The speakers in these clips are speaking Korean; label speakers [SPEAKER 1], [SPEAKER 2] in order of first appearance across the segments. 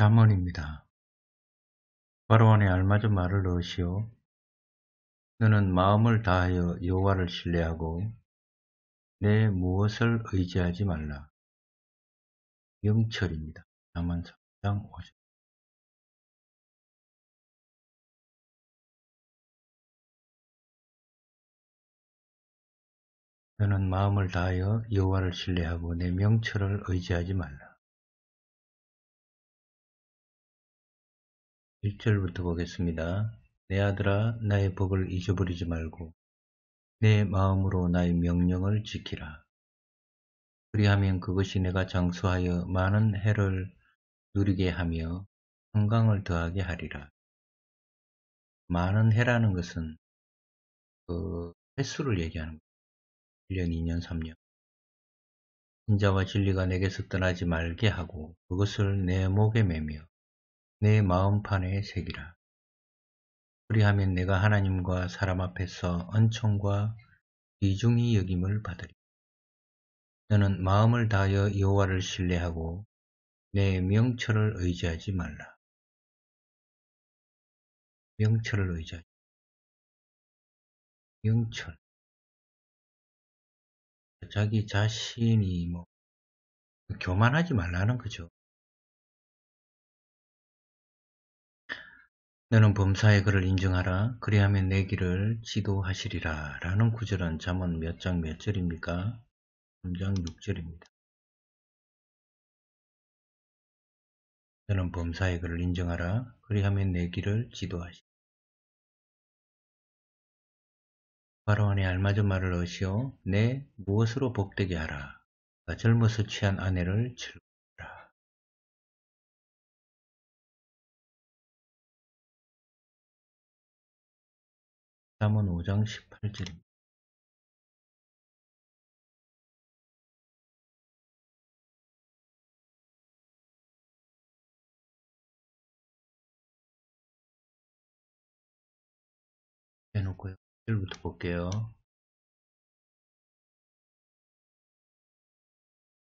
[SPEAKER 1] 잠언입니다. 바로 안에 알맞은 말을 넣으시오. 너는 마음을 다하여 여호와를 신뢰하고 내 무엇을 의지하지 말라. 영철입니다. 잠언 3장 50. 너는 마음을 다하여 여호와를 신뢰하고 내 명철을 의지하지 말라.
[SPEAKER 2] 1절부터 보겠습니다. 내 아들아 나의 법을 잊어버리지 말고 내 마음으로 나의 명령을 지키라. 그리하면 그것이 내가 장수하여 많은 해를 누리게 하며 건강을 더하게
[SPEAKER 1] 하리라. 많은 해라는 것은 그
[SPEAKER 2] 횟수를 얘기하는 거예요. 1년, 2년, 3년. 인자와 진리가 내게서 떠나지 말게 하고 그것을 내 목에 매며 내 마음판에 새기라. 그리하면 내가 하나님과 사람 앞에서 언총과 이중이 여김을 받으리. 너는 마음을 다하여
[SPEAKER 1] 여호와를 신뢰하고 내 명철을 의지하지 말라. 명철을 의지하지. 명철. 자기 자신이 뭐 교만하지 말라는 거죠.
[SPEAKER 2] 너는 범사의 그를 인정하라. 그리하면 내 길을 지도하시리라. 라는 구절은 잠언 몇장 몇 절입니까? 3장 6절입니다.
[SPEAKER 1] 너는 범사의 그를 인정하라. 그리하면 내 길을 지도하시리라. 바로 안에 알맞은 말을 얻으시오. 내 무엇으로 복되게 하라. 젊어서 취한 아내를 즐겁게 3언 5장 18절입니다. 해놓고요. 1부터 볼게요.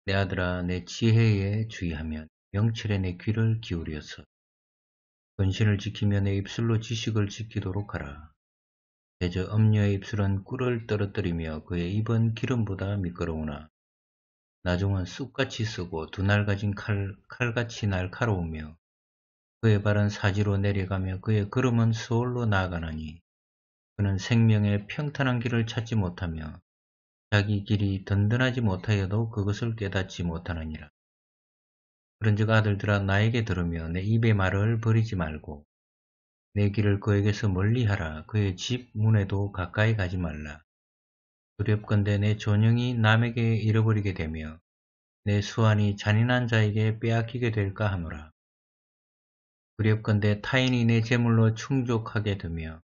[SPEAKER 1] 내
[SPEAKER 2] 아들아 내 지혜에 주의하면 명철에 내 귀를 기울여서 근신을 지키며 내 입술로 지식을 지키도록 하라. 대저 음녀의 입술은 꿀을 떨어뜨리며 그의 입은 기름보다 미끄러우나 나중은 쑥같이 쓰고 두날 가진 칼, 칼같이 날카로우며 그의 발은 사지로 내려가며 그의 걸음은 수월로 나아가나니 그는 생명의 평탄한 길을 찾지 못하며 자기 길이 든든하지 못하여도 그것을 깨닫지 못하느니라. 그런즉 아들들아 나에게 들으며 내 입의 말을 버리지 말고 내 길을 그에게서 멀리하라. 그의 집 문에도 가까이 가지 말라. 두렵건대 내 존영이 남에게 잃어버리게 되며 내 수완이 잔인한 자에게 빼앗기게 될까 하노라. 두렵건대 타인이 내 재물로 충족하게 되며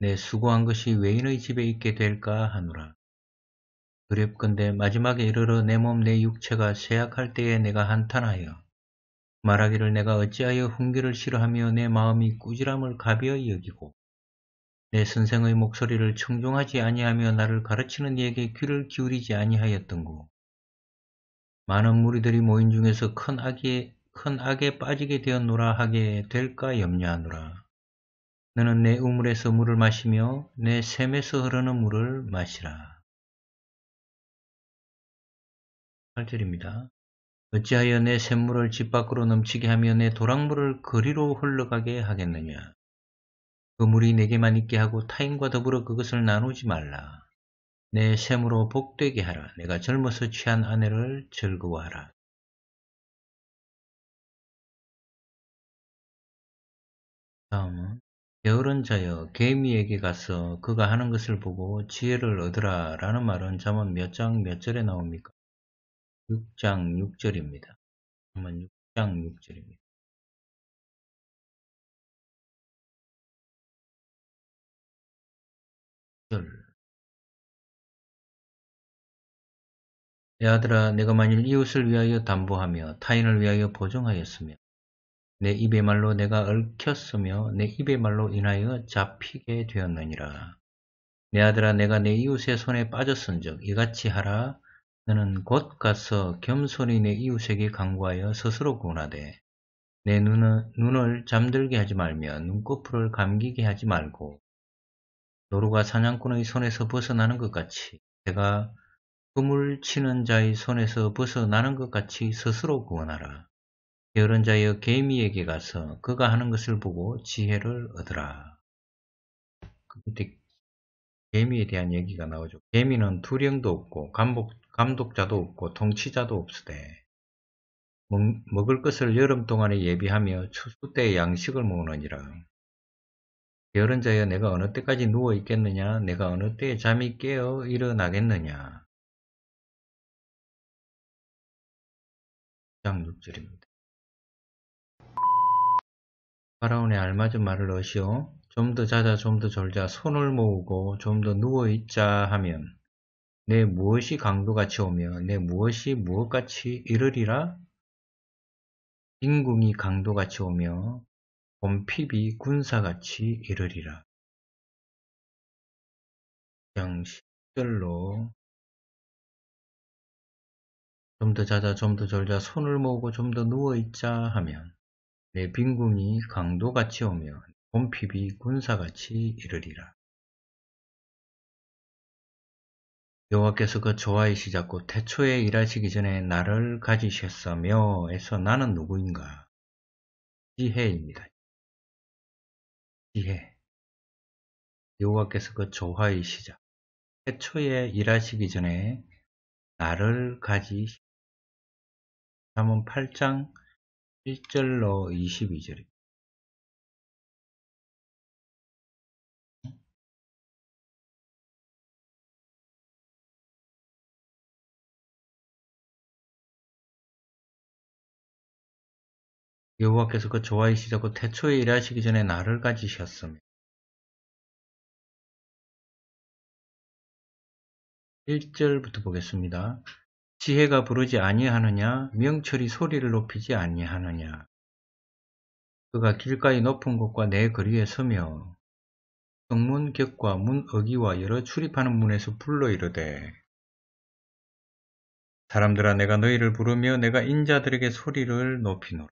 [SPEAKER 2] 내 수고한 것이 외인의 집에 있게 될까 하노라. 두렵건대 마지막에 이르러 내 몸 내 육체가 쇠약할 때에 내가 한탄하여 말하기를 내가 어찌하여 훈계를 싫어하며 내 마음이 꾸지람을 가벼이 여기고 내 선생의 목소리를 청종하지 아니하며 나를 가르치는 이에게 귀를 기울이지 아니하였던고. 많은 무리들이 모인 중에서 큰 악에 큰 악에 빠지게 되었노라 하게 될까 염려하노라. 너는 내 우물에서 물을 마시며 내 샘에서 흐르는 물을 마시라. 8절입니다. 어찌하여 내 샘물을 집 밖으로 넘치게 하며 내 도랑물을 거리로 흘러가게 하겠느냐. 그 물이 내게만 있게 하고 타인과 더불어 그것을 나누지 말라. 내 샘으로 복되게 하라. 내가 젊어서 취한 아내를 즐거워하라. 다음은 게으른 자여 개미에게 가서 그가 하는 것을 보고 지혜를 얻으라 라는 말은 잠언 몇 장 몇 절에 나옵니까? 6장
[SPEAKER 1] 6절입니다. 잠깐 6장 6절입니다. 내 아들아 내가 만일 이웃을
[SPEAKER 2] 위하여 담보하며 타인을 위하여 보증하였으며 내 입의 말로 내가 얽혔으며 내 입의 말로 인하여 잡히게 되었느니라. 내 아들아 내가 내 이웃의 손에 빠졌은즉 이같이 하라 너는 곧 가서 겸손히 내 이웃에게 강구하여 스스로 구원하되 내 눈을, 눈을 잠들게 하지 말며 눈꺼풀을 감기게 하지 말고 노루가 사냥꾼의 손에서 벗어나는 것 같이 내가 꿈을 치는 자의 손에서 벗어나는 것 같이 스스로 구원하라. 게으른 자여 개미에게 가서 그가 하는 것을 보고 지혜를 얻으라. 그때 개미에 대한 얘기가 나오죠. 개미는 두령도 없고 감복 도 감독자도 없고 통치자도 없으되 먹을 것을 여름 동안에 예비하며 추수 때 양식을 모으느니라. 여은 자여 내가 어느 때까지 누워 있겠느냐 내가 어느 때에
[SPEAKER 1] 잠이 깨어 일어나겠느냐.
[SPEAKER 2] 장 6절입니다. 파라온의 알맞은 말을 어시오 좀 더 자자 좀 더 졸자 손을 모으고 좀 더 누워 있자 하면 내 무엇이 강도같이 오며 내 무엇이 무엇같이 이르리라 인궁이 강도같이 오며
[SPEAKER 1] 봄핍이 군사같이 이르리라 양 10절로 좀 더 자자 좀
[SPEAKER 2] 더 졸자 손을 모으고 좀 더 누워있자 하면 내 빈궁이 강도같이 오며 봄핍이 군사같이 이르리라 여호와께서 그 조화이시자고 태초에 일하시기 전에 나를 가지셨으며에서 나는 누구인가? 지혜입니다.
[SPEAKER 1] 지혜. 여호와께서 그 조화이시자 태초에 일하시기 전에 나를 가지시 잠언 8장 1절로 22절입니다. 여호와께서 그 조화의 시작과 태초에 일하시기 전에 나를 가지셨습니다
[SPEAKER 2] 1절부터 보겠습니다. 지혜가 부르지 아니하느냐 명철이 소리를 높이지 아니하느냐 그가 길가의 높은 곳과 내 거리에 서며 성문 격과 문 어기와 여러 출입하는 문에서 불러 이르되 사람들아 내가 너희를 부르며 내가 인자들에게 소리를 높이노라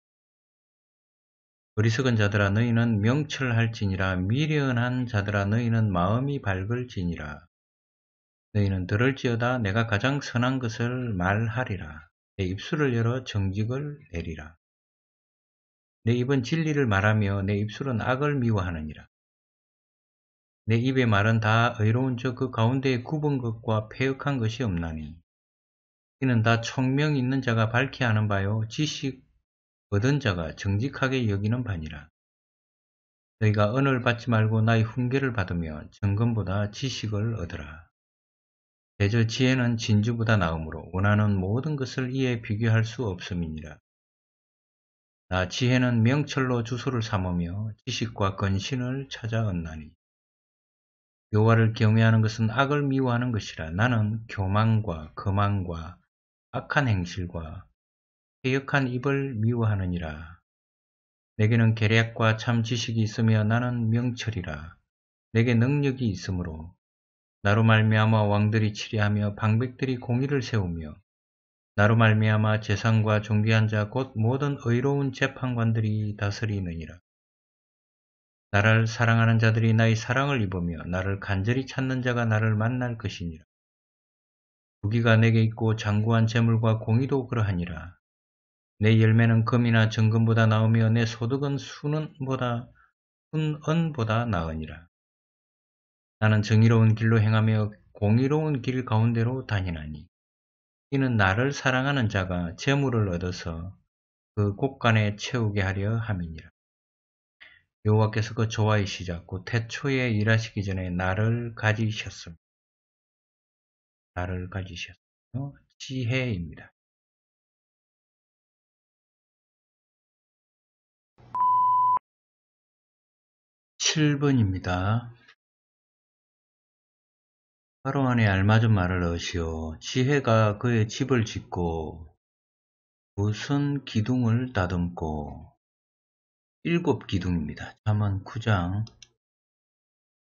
[SPEAKER 2] 어리석은 자들아 너희는 명철할지니라 미련한 자들아 너희는 마음이 밝을지니라 너희는 들을지어다 내가 가장 선한 것을 말하리라 내 입술을 열어 정직을 내리라 내 입은 진리를 말하며 내 입술은 악을 미워하느니라 내 입의 말은 다 의로운 저 그 가운데에 굽은 것과 폐역한 것이 없나니 이는 다 총명 있는 자가 밝히 하는 바요 지식 얻은 자가 정직하게 여기는 반이라 너희가 은을 받지 말고 나의 훈계를 받으며 정금보다 지식을 얻으라. 대저 지혜는 진주보다 나음으로 원하는 모든 것을 이에 비교할 수 없음이니라. 나 지혜는 명철로 주소를 삼으며 지식과 건신을 찾아 얻나니. 요와를 경외하는 것은 악을 미워하는 것이라 나는 교만과 거만과 악한 행실과 개역한 입을 미워하느니라. 내게는 계략과 참 지식이 있으며 나는 명철이라. 내게 능력이 있으므로 나로 말미암아 왕들이 치리하며 방백들이 공의를 세우며 나로 말미암아 재산과 존귀한 자 곧 모든 의로운 재판관들이 다스리느니라. 나를 사랑하는 자들이 나의 사랑을 입으며 나를 간절히 찾는 자가 나를 만날 것이니라. 무기가 내게 있고 장구한 재물과 공의도 그러하니라. 내 열매는 금이나 정금보다 나오며 내 소득은 순은보다 순은보다 나으니라. 나는 정의로운 길로 행하며 공의로운 길 가운데로 다니나니 이는 나를 사랑하는 자가 재물을 얻어서 그 곳간에 채우게 하려 함이니라. 여호와께서 그 조화이시자 곧 태초에 일하시기 전에 나를 가지셨음. 나를 가지셨음. 지혜입니다.
[SPEAKER 1] 7번입니다.
[SPEAKER 2] 바로 안에 알맞은 말을 넣으시오. 지혜가 그의 집을 짓고 무슨 기둥을 다듬고 일곱 기둥입니다.
[SPEAKER 1] 잠언 9장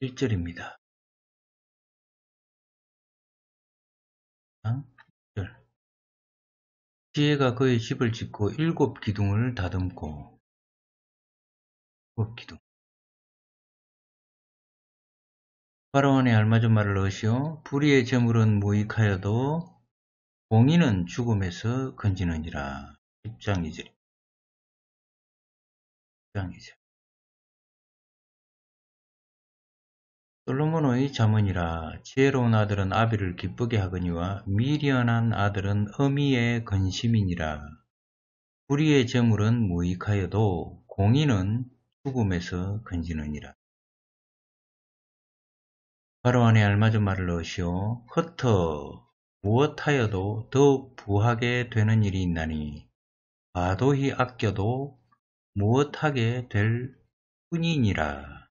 [SPEAKER 1] 1절입니다. 1절. 지혜가 그의 집을 짓고 일곱 기둥을 다듬고 일곱 기둥 파라원의 알맞은 말을 넣으시오. 불의의 재물은 무익하여도 공인은 죽음에서 건지느니라. 10장 2절. 10장 2절.
[SPEAKER 2] 솔로몬의 자문이라 지혜로운 아들은 아비를 기쁘게 하거니와 미련한 아들은 어미의 근심이니라. 불의의 재물은 무익하여도 공인은 죽음에서 건지느니라. 바로 안에 알맞은 말을 넣으시오. 허터 무엇하여도 더욱 부하게 되는 일이 있나니 과도히 아껴도 무엇하게 될 뿐이니라.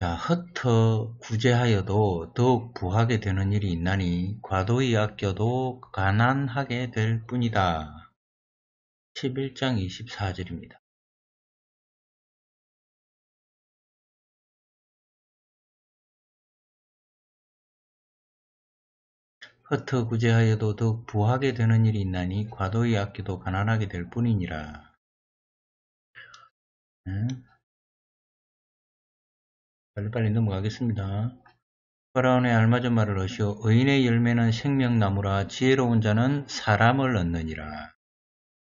[SPEAKER 2] 자, 허터 구제하여도 더욱 부하게 되는 일이 있나니 과도히 아껴도 가난하게 될 뿐이다. 11장 24절입니다.
[SPEAKER 1] 흩어 구제하여도 더욱 부하게 되는 일이 있나니 과도히 악기도 가난하게 될 뿐이니라.
[SPEAKER 2] 네. 빨리빨리 넘어가겠습니다. 파라온의 알맞은 말을 하시오. 의인의 열매는 생명나무라 지혜로운 자는 사람을 얻느니라.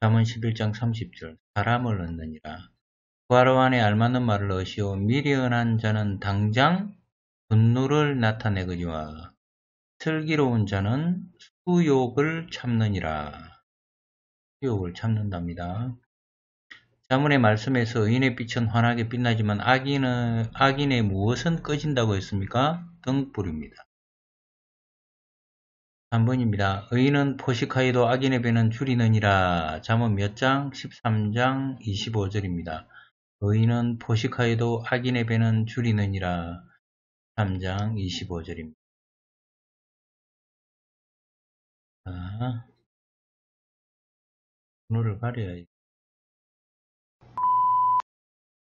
[SPEAKER 2] 잠언 11장 30절 사람을 얻느니라. 과로안에 알맞는 말을 하시오. 미련한 자는 당장 분노를 나타내거니와 슬기로운 자는 수욕을 참느니라. 수욕을 참는답니다. 자문의 말씀에서 의인의 빛은 환하게 빛나지만 악인은, 악인의 무엇은 꺼진다고 했습니까? 등불입니다. 3번입니다. 의인은 포식하여도 악인의 배는 줄이느니라. 자문 몇 장? 13장 25절입니다. 의인은 포식하여도 악인의 배는 줄이느니라.
[SPEAKER 1] 3장 25절입니다. 아분호 가려야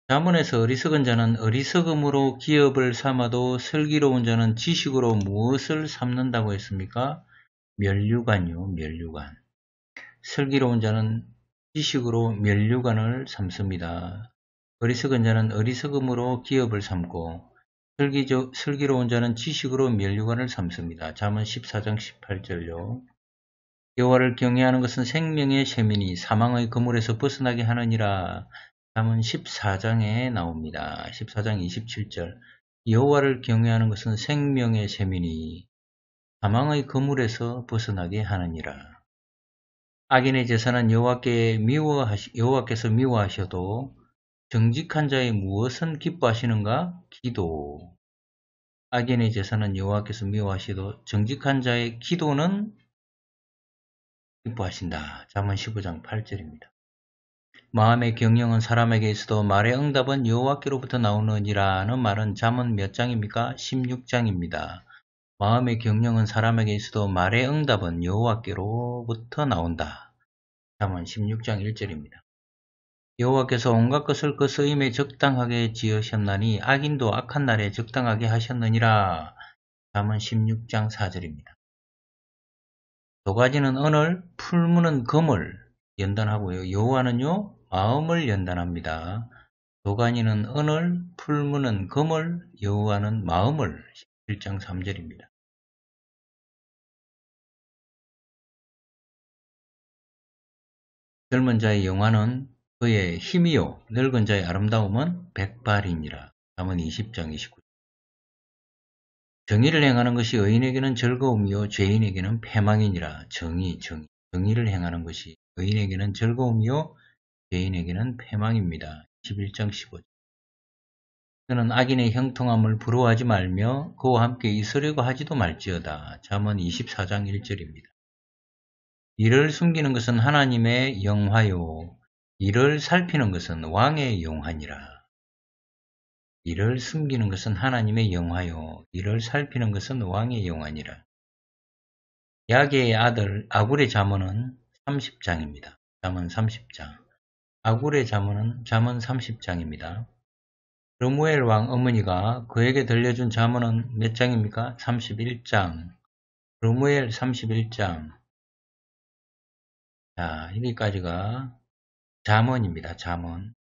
[SPEAKER 2] 자문에서 어리석은 자는 어리석음으로 기업을 삼아도 슬기로운 자는 지식으로 무엇을 삼는다고 했습니까? 멸류관요 멸류관 슬기로운 자는 지식으로 멸류관을 삼습니다. 어리석은 자는 어리석음으로 기업을 삼고 슬기로운 자는 지식으로 멸류관을 삼습니다. 자문 14장 18절요. 여호와를 경외하는 것은 생명의 세민이 사망의 그물에서 벗어나게 하느니라. 3은 14장에 나옵니다. 14장 27절 여호와를 경외하는 것은 생명의 세민이 사망의 그물에서 벗어나게 하느니라. 악인의 제사는 여호와께 미워하시, 여호와께서 미워하셔도 정직한 자의 무엇은 기뻐하시는가? 기도. 악인의 제사는 여호와께서 미워하시도 정직한 자의 기도는 기뻐하신다. 잠언 15장 8절입니다. 마음의 경영은 사람에게 있어도 말의 응답은 여호와께로부터 나오느니라는 말은 잠언 몇 장입니까? 16장입니다. 마음의 경영은 사람에게 있어도 말의 응답은 여호와께로부터 나온다. 잠언 16장 1절입니다. 여호와께서 온갖 것을 그 쓰임에 적당하게 지으셨나니 악인도 악한 날에 적당하게 하셨느니라. 잠언 16장 4절입니다. 도가지는은을 풀무는 금을 연단하고요. 여호와는요 마음을 연단합니다. 도가니는은을 풀무는 금을, 여호와는
[SPEAKER 1] 마음을 1장 3절입니다. 젊은 자의 영화는 그의
[SPEAKER 2] 힘이요 늙은 자의 아름다움은 백발이니라. 잠언 20장 2 9 정의를 행하는 것이 의인에게는 즐거움이요 죄인에게는 패망이니라. 정의, 정의. 정의를 행하는 것이 의인에게는 즐거움이요 죄인에게는 패망입니다. 11장 15절. 그는 악인의 형통함을 부러워하지 말며 그와 함께 있으려고 하지도 말지어다. 잠언 24장 1절입니다. 이를 숨기는 것은 하나님의 영화요. 이를 살피는 것은 왕의 영화니라. 이를 숨기는 것은 하나님의 영화요 이를 살피는 것은 왕의 영화니라. 야게의 아들 아굴의 자문은 30장입니다. 자문 30장. 아굴의 자문은 자문 30장입니다. 르무엘 왕 어머니가 그에게 들려준 자문은 몇 장입니까? 31장. 르무엘 31장. 자, 여기까지가 자문입니다. 자문.